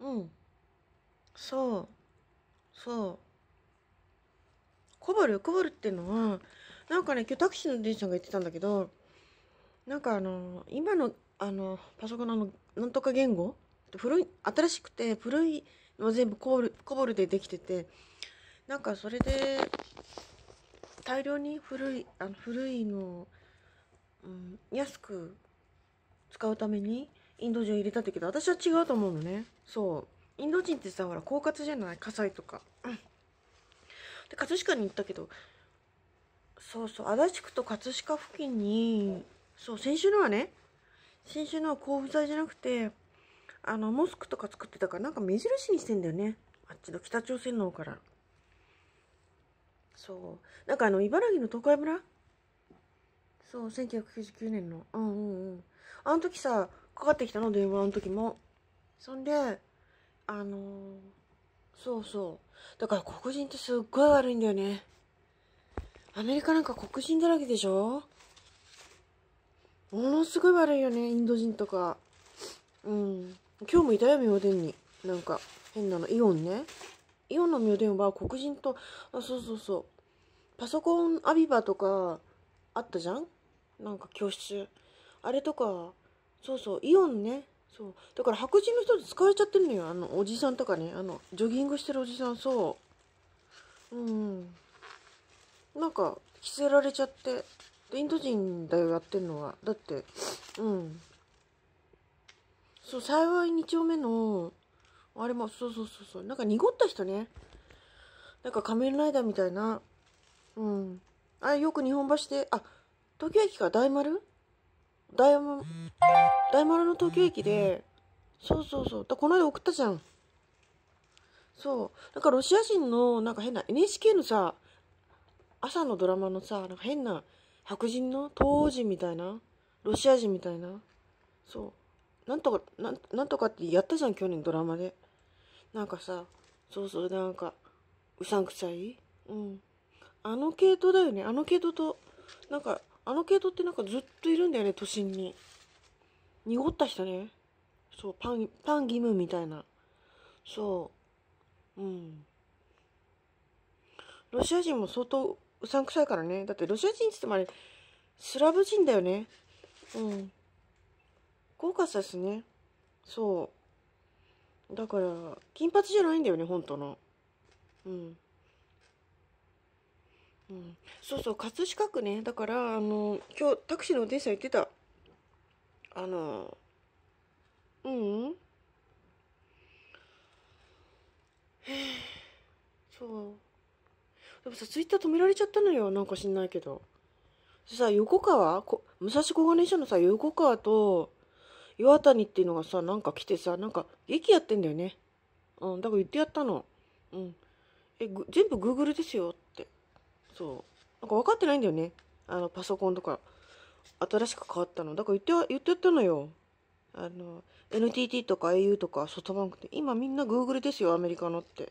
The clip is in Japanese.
うんそうそうコバルコバルっていうのはなんかね今日タクシーの電車さんが言ってたんだけどなんかあの今のあのパソコンのなんとか言語古い新しくて古いのは全部コボルコボルでできててなんかそれで大量に古いあの古いのを、うん、安く使うためにインド人入れたんだけど私は違うと思うのねそうインド人ってさほら狡猾じゃない火災とか、うん、で葛飾に行ったけどそうそう足立区と葛飾付近にそう先週のはね先週のは交付剤じゃなくてあのモスクとか作ってたからなんか目印にしてんだよねあっちの北朝鮮の方からそうなんかあの茨城の東海村そう1999年のうんうんうんあの時さかかってきたの電話の時もそんであのー、そうそうだから黒人ってすっごい悪いんだよねアメリカなんか黒人だらけでしょものすごい悪いよねインド人とかうん今日もいたよ妙殿になんか変なのイオンねイオンの妙殿は黒人とあそうそうそうパソコンアビバとかあったじゃんなんか教室あれとかそうそうイオンねそうだから白人の人で使われちゃってるのよあのおじさんとかねあのジョギングしてるおじさんそううんなんか着せられちゃってでインド人だよやってるのはだってうんそう幸い2丁目のあれもそうそうそうそうなんか濁った人ねなんか仮面ライダーみたいなうんあれよく日本橋であ東京駅か大丸大丸大丸の東京駅でそうそうそうだこの間送ったじゃんそうなんかロシア人のなんか変な NHK のさ朝のドラマのさなんか変な白人の東時人みたいなロシア人みたいなそうなんとかなんとかってやったじゃん去年ドラマでなんかさそうそうなんかうさんくさいうんあの系統だよねあの系統となんかあの系統ってなんかずっといるんだよね、都心に。濁った人ね。そう、パン、パン義務みたいな。そう。うん。ロシア人も相当うさんくさいからね。だってロシア人って言ってもあれ、スラブ人だよね。うん。豪華さですね。そう。だから、金髪じゃないんだよね、本当の。うん。うん、そうそう葛飾区ねだからあの今日タクシーの運転手さん言ってたあのううんそうでもさツイッター止められちゃったのよなんか知んないけどさ横川こ武蔵小金井署のさ横川と岩谷っていうのがさなんか来てさなんか劇やってんだよねうんだから言ってやったのうんえ全部グーグルですよってそうなんか分かってないんだよねあのパソコンとか新しく変わったのだから言って言ってたのよあの NTT とか au とかソフトバンクって今みんな Google ですよアメリカのって